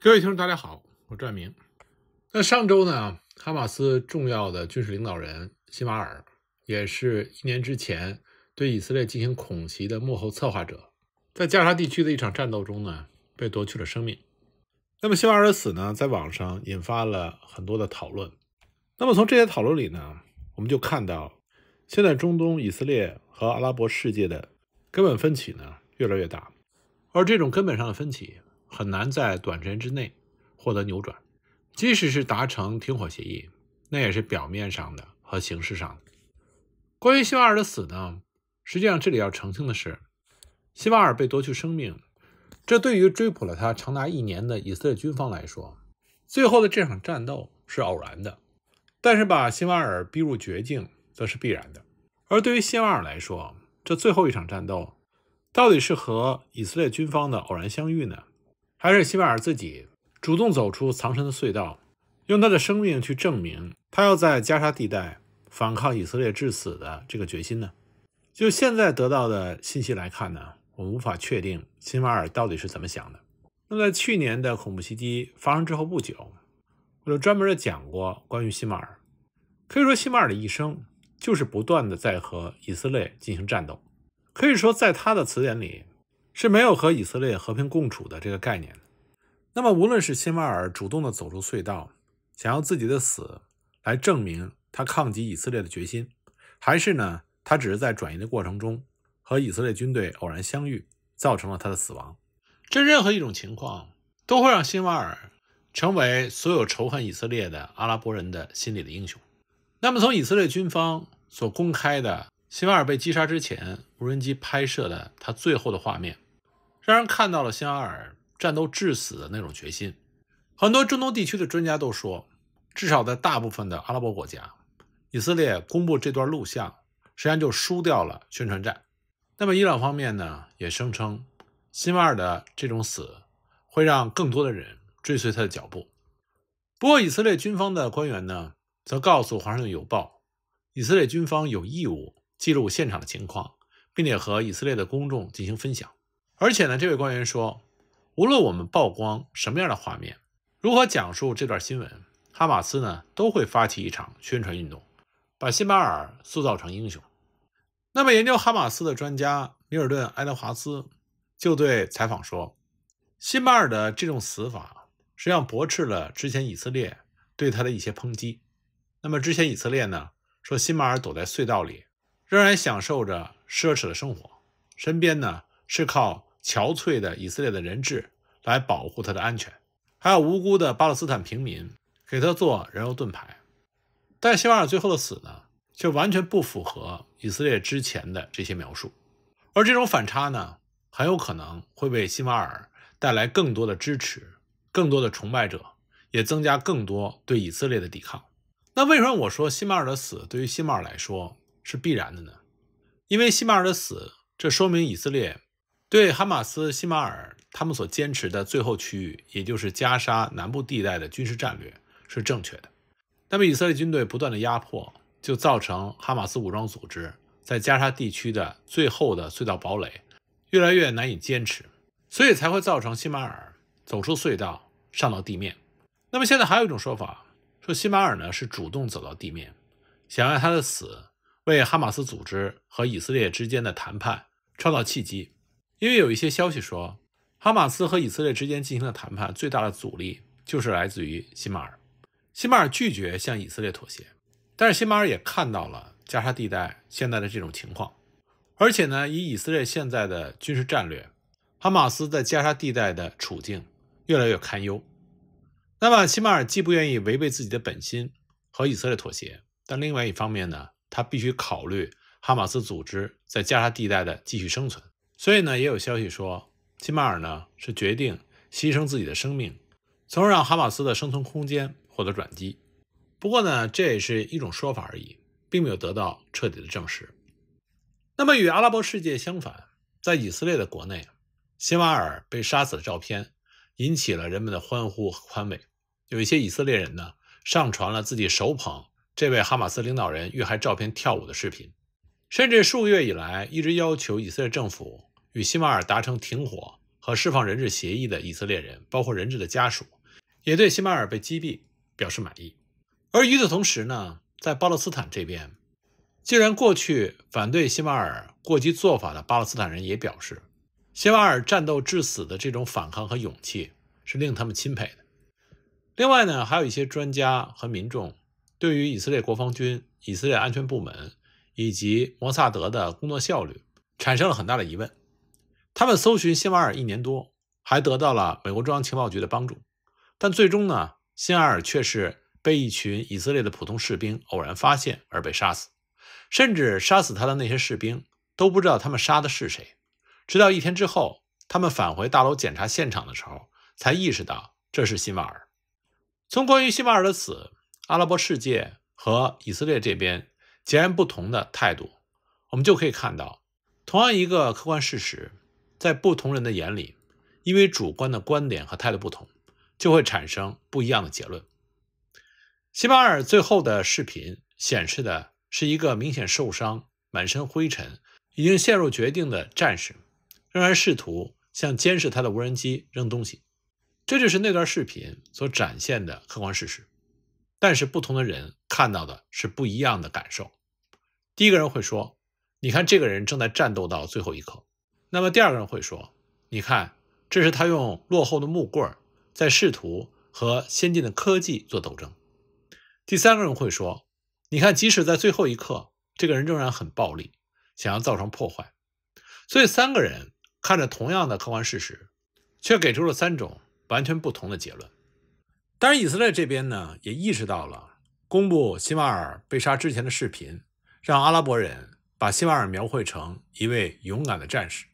各位听众，大家好，我赵明。那上周呢，哈马斯重要的军事领导人辛马尔，也是一年之前对以色列进行恐袭的幕后策划者，在加沙地区的一场战斗中呢，被夺去了生命。那么辛马尔的死呢，在网上引发了很多的讨论。那么从这些讨论里呢，我们就看到，现在中东以色列和阿拉伯世界的根本分歧呢，越来越大，而这种根本上的分歧。很难在短时间之内获得扭转，即使是达成停火协议，那也是表面上的和形式上的。关于希瓦尔的死呢，实际上这里要澄清的是，希瓦尔被夺去生命，这对于追捕了他长达一年的以色列军方来说，最后的这场战斗是偶然的；但是把辛瓦尔逼入绝境，则是必然的。而对于希瓦尔来说，这最后一场战斗到底是和以色列军方的偶然相遇呢？还是希马尔自己主动走出藏身的隧道，用他的生命去证明他要在加沙地带反抗以色列致死的这个决心呢？就现在得到的信息来看呢，我们无法确定辛马尔到底是怎么想的。那在去年的恐怖袭击发生之后不久，我就专门的讲过关于辛马尔。可以说，辛马尔的一生就是不断的在和以色列进行战斗。可以说，在他的词典里。是没有和以色列和平共处的这个概念的。那么，无论是辛瓦尔主动的走出隧道，想要自己的死来证明他抗击以色列的决心，还是呢他只是在转移的过程中和以色列军队偶然相遇，造成了他的死亡，这任何一种情况都会让辛瓦尔成为所有仇恨以色列的阿拉伯人的心里的英雄。那么，从以色列军方所公开的辛瓦尔被击杀之前无人机拍摄的他最后的画面。让人看到了辛瓦尔战斗致死的那种决心。很多中东地区的专家都说，至少在大部分的阿拉伯国家，以色列公布这段录像，实际上就输掉了宣传战。那么伊朗方面呢，也声称辛瓦尔的这种死会让更多的人追随他的脚步。不过，以色列军方的官员呢，则告诉《华盛顿邮报》，以色列军方有义务记录现场的情况，并且和以色列的公众进行分享。而且呢，这位官员说，无论我们曝光什么样的画面，如何讲述这段新闻，哈马斯呢都会发起一场宣传运动，把辛巴尔塑造成英雄。那么，研究哈马斯的专家米尔顿·埃德华兹就对采访说，辛巴尔的这种死法实际上驳斥了之前以色列对他的一些抨击。那么，之前以色列呢说辛巴尔躲在隧道里，仍然享受着奢侈的生活，身边呢是靠。憔悴的以色列的人质来保护他的安全，还有无辜的巴勒斯坦平民给他做人肉盾牌，但希马尔最后的死呢，却完全不符合以色列之前的这些描述，而这种反差呢，很有可能会为希马尔带来更多的支持，更多的崇拜者，也增加更多对以色列的抵抗。那为什么我说希马尔的死对于希马尔来说是必然的呢？因为希马尔的死，这说明以色列。对哈马斯、西马尔他们所坚持的最后区域，也就是加沙南部地带的军事战略是正确的。那么以色列军队不断的压迫，就造成哈马斯武装组织在加沙地区的最后的隧道堡垒越来越难以坚持，所以才会造成西马尔走出隧道上到地面。那么现在还有一种说法，说西马尔呢是主动走到地面，想要他的死为哈马斯组织和以色列之间的谈判创造契机。因为有一些消息说，哈马斯和以色列之间进行的谈判最大的阻力就是来自于西马尔。西马尔拒绝向以色列妥协，但是西马尔也看到了加沙地带现在的这种情况，而且呢，以以色列现在的军事战略，哈马斯在加沙地带的处境越来越堪忧。那么西马尔既不愿意违背自己的本心和以色列妥协，但另外一方面呢，他必须考虑哈马斯组织在加沙地带的继续生存。所以呢，也有消息说，辛马尔呢是决定牺牲自己的生命，从而让哈马斯的生存空间获得转机。不过呢，这也是一种说法而已，并没有得到彻底的证实。那么，与阿拉伯世界相反，在以色列的国内，辛瓦尔被杀死的照片引起了人们的欢呼和宽慰。有一些以色列人呢，上传了自己手捧这位哈马斯领导人遇害照片跳舞的视频，甚至数月以来一直要求以色列政府。与希马尔达成停火和释放人质协议的以色列人，包括人质的家属，也对希马尔被击毙表示满意。而与此同时呢，在巴勒斯坦这边，既然过去反对希马尔过激做法的巴勒斯坦人也表示，希马尔战斗致死的这种反抗和勇气是令他们钦佩的。另外呢，还有一些专家和民众对于以色列国防军、以色列安全部门以及摩萨德的工作效率产生了很大的疑问。他们搜寻辛瓦尔一年多，还得到了美国中央情报局的帮助，但最终呢，辛瓦尔却是被一群以色列的普通士兵偶然发现而被杀死，甚至杀死他的那些士兵都不知道他们杀的是谁。直到一天之后，他们返回大楼检查现场的时候，才意识到这是辛瓦尔。从关于辛瓦尔的死，阿拉伯世界和以色列这边截然不同的态度，我们就可以看到，同样一个客观事实。在不同人的眼里，因为主观的观点和态度不同，就会产生不一样的结论。希马尔最后的视频显示的是一个明显受伤、满身灰尘、已经陷入绝境的战士，仍然试图向监视他的无人机扔东西。这就是那段视频所展现的客观事实。但是不同的人看到的是不一样的感受。第一个人会说：“你看，这个人正在战斗到最后一刻。”那么第二个人会说：“你看，这是他用落后的木棍在试图和先进的科技做斗争。”第三个人会说：“你看，即使在最后一刻，这个人仍然很暴力，想要造成破坏。”所以三个人看着同样的客观事实，却给出了三种完全不同的结论。当然，以色列这边呢也意识到了，公布希瓦尔被杀之前的视频，让阿拉伯人把希瓦尔描绘成一位勇敢的战士。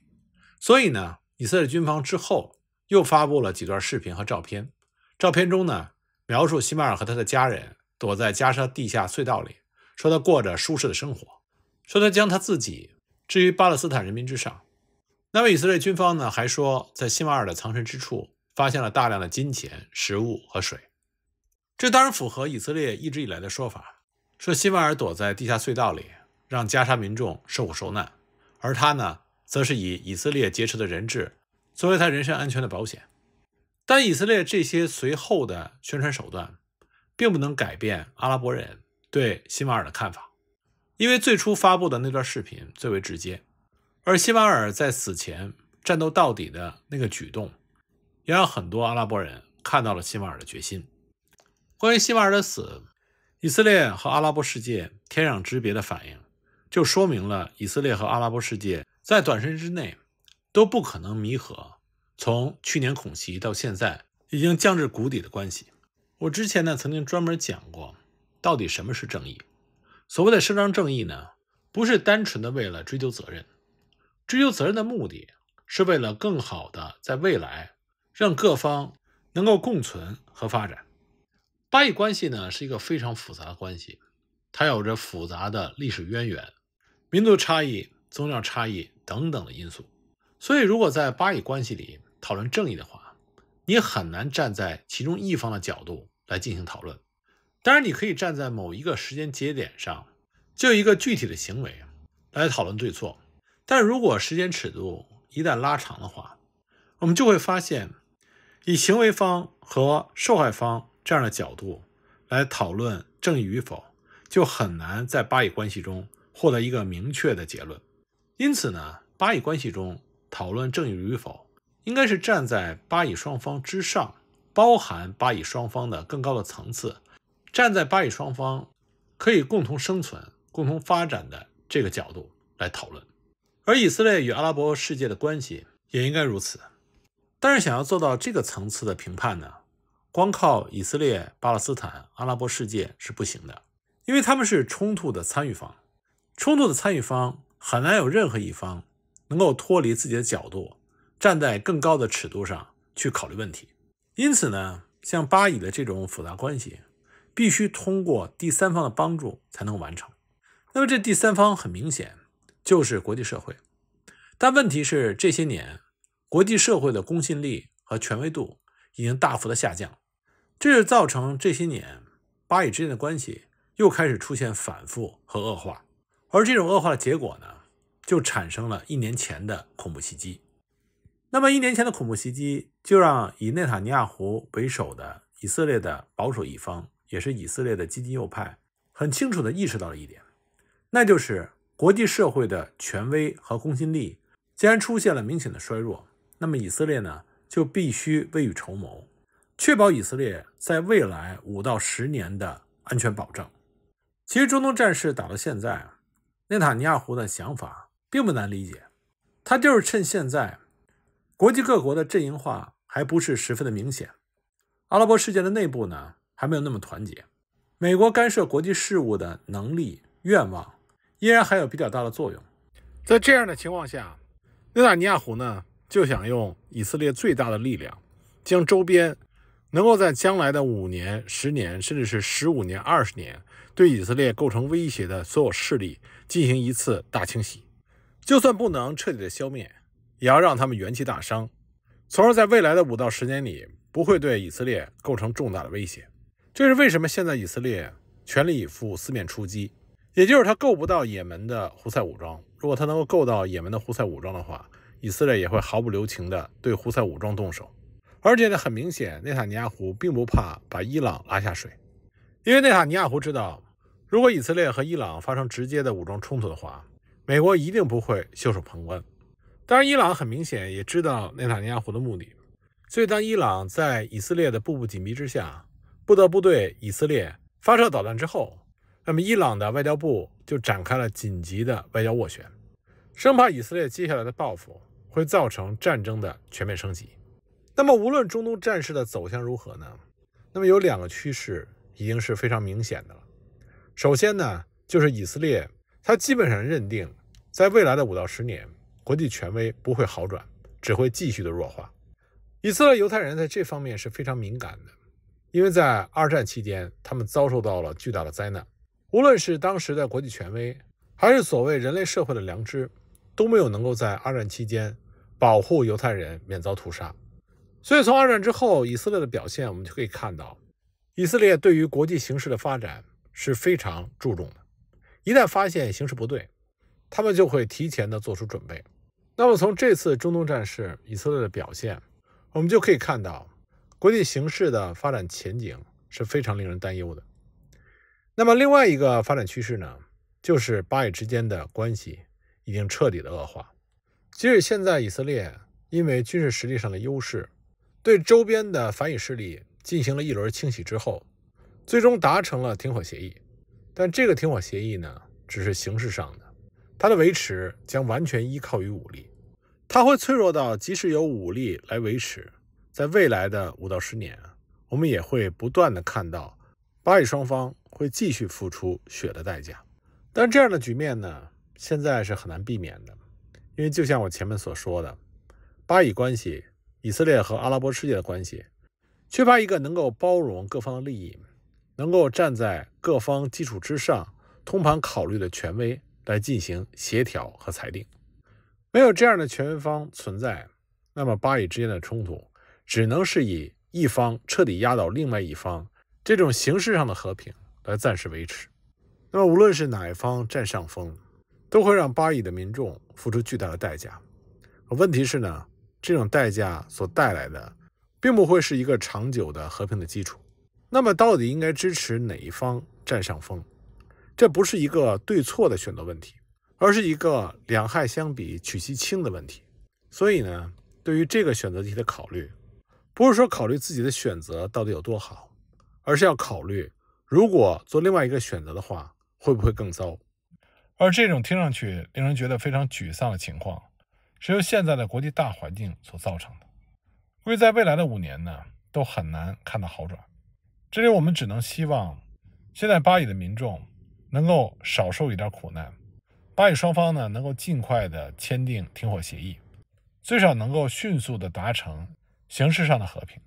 所以呢，以色列军方之后又发布了几段视频和照片，照片中呢描述希马尔和他的家人躲在加沙地下隧道里，说他过着舒适的生活，说他将他自己置于巴勒斯坦人民之上。那么以色列军方呢还说，在希马尔的藏身之处发现了大量的金钱、食物和水，这当然符合以色列一直以来的说法，说希马尔躲在地下隧道里，让加沙民众受苦受难，而他呢。则是以以色列劫持的人质作为他人身安全的保险，但以色列这些随后的宣传手段，并不能改变阿拉伯人对辛马尔的看法，因为最初发布的那段视频最为直接，而辛马尔在死前战斗到底的那个举动，也让很多阿拉伯人看到了辛马尔的决心。关于辛马尔的死，以色列和阿拉伯世界天壤之别的反应，就说明了以色列和阿拉伯世界。在短时之内都不可能弥合。从去年恐袭到现在，已经降至谷底的关系。我之前呢曾经专门讲过，到底什么是正义？所谓的伸张正义呢，不是单纯的为了追究责任，追究责任的目的是为了更好的在未来让各方能够共存和发展。巴以关系呢是一个非常复杂的关系，它有着复杂的历史渊源、民族差异。宗教差异等等的因素，所以如果在巴以关系里讨论正义的话，你很难站在其中一方的角度来进行讨论。当然，你可以站在某一个时间节点上，就一个具体的行为来讨论对错。但如果时间尺度一旦拉长的话，我们就会发现，以行为方和受害方这样的角度来讨论正义与否，就很难在巴以关系中获得一个明确的结论。因此呢，巴以关系中讨论正义与否，应该是站在巴以双方之上，包含巴以双方的更高的层次，站在巴以双方可以共同生存、共同发展的这个角度来讨论。而以色列与阿拉伯世界的关系也应该如此。但是，想要做到这个层次的评判呢，光靠以色列、巴勒斯坦、阿拉伯世界是不行的，因为他们是冲突的参与方，冲突的参与方。很难有任何一方能够脱离自己的角度，站在更高的尺度上去考虑问题。因此呢，像巴以的这种复杂关系，必须通过第三方的帮助才能完成。那么这第三方很明显就是国际社会。但问题是这些年，国际社会的公信力和权威度已经大幅的下降，这就造成这些年巴以之间的关系又开始出现反复和恶化。而这种恶化的结果呢，就产生了一年前的恐怖袭击。那么，一年前的恐怖袭击就让以内塔尼亚胡为首的以色列的保守一方，也是以色列的激进右派，很清楚地意识到了一点，那就是国际社会的权威和公信力既然出现了明显的衰弱，那么以色列呢就必须未雨绸缪，确保以色列在未来五到十年的安全保障。其实，中东战事打到现在啊。内塔尼亚胡的想法并不难理解，他就是趁现在，国际各国的阵营化还不是十分的明显，阿拉伯世界的内部呢还没有那么团结，美国干涉国际事务的能力、愿望依然还有比较大的作用。在这样的情况下，内塔尼亚胡呢就想用以色列最大的力量，将周边能够在将来的五年、十年，甚至是十五年、二十年对以色列构成威胁的所有势力。进行一次大清洗，就算不能彻底的消灭，也要让他们元气大伤，从而在未来的五到十年里不会对以色列构成重大的威胁。这是为什么现在以色列全力以赴四面出击，也就是他够不到也门的胡塞武装。如果他能够够到也门的胡塞武装的话，以色列也会毫不留情的对胡塞武装动手。而且呢，很明显，内塔尼亚胡并不怕把伊朗拉下水，因为内塔尼亚胡知道。如果以色列和伊朗发生直接的武装冲突的话，美国一定不会袖手旁观。当然，伊朗很明显也知道内塔尼亚胡的目的，所以当伊朗在以色列的步步紧逼之下，不得不对以色列发射导弹之后，那么伊朗的外交部就展开了紧急的外交斡旋，生怕以色列接下来的报复会造成战争的全面升级。那么，无论中东战事的走向如何呢？那么有两个趋势已经是非常明显的了。首先呢，就是以色列，他基本上认定，在未来的五到十年，国际权威不会好转，只会继续的弱化。以色列犹太人在这方面是非常敏感的，因为在二战期间，他们遭受到了巨大的灾难，无论是当时的国际权威，还是所谓人类社会的良知，都没有能够在二战期间保护犹太人免遭屠杀。所以从二战之后，以色列的表现，我们就可以看到，以色列对于国际形势的发展。是非常注重的，一旦发现形势不对，他们就会提前的做出准备。那么从这次中东战事以色列的表现，我们就可以看到，国际形势的发展前景是非常令人担忧的。那么另外一个发展趋势呢，就是巴以之间的关系已经彻底的恶化。即使现在以色列因为军事实力上的优势，对周边的反以势力进行了一轮清洗之后。最终达成了停火协议，但这个停火协议呢，只是形式上的，它的维持将完全依靠于武力，它会脆弱到即使有武力来维持，在未来的五到十年，我们也会不断的看到巴以双方会继续付出血的代价。但这样的局面呢，现在是很难避免的，因为就像我前面所说的，巴以关系、以色列和阿拉伯世界的关系，缺乏一个能够包容各方利益。能够站在各方基础之上，通盘考虑的权威来进行协调和裁定。没有这样的权威方存在，那么巴以之间的冲突只能是以一方彻底压倒另外一方，这种形式上的和平来暂时维持。那么，无论是哪一方占上风，都会让巴以的民众付出巨大的代价。问题是呢，这种代价所带来的，并不会是一个长久的和平的基础。那么到底应该支持哪一方占上风？这不是一个对错的选择问题，而是一个两害相比取其轻的问题。所以呢，对于这个选择题的考虑，不是说考虑自己的选择到底有多好，而是要考虑如果做另外一个选择的话，会不会更糟。而这种听上去令人觉得非常沮丧的情况，是由现在的国际大环境所造成的，估计在未来的五年呢，都很难看到好转。这里我们只能希望，现在巴以的民众能够少受一点苦难，巴以双方呢能够尽快的签订停火协议，最少能够迅速的达成形式上的和平。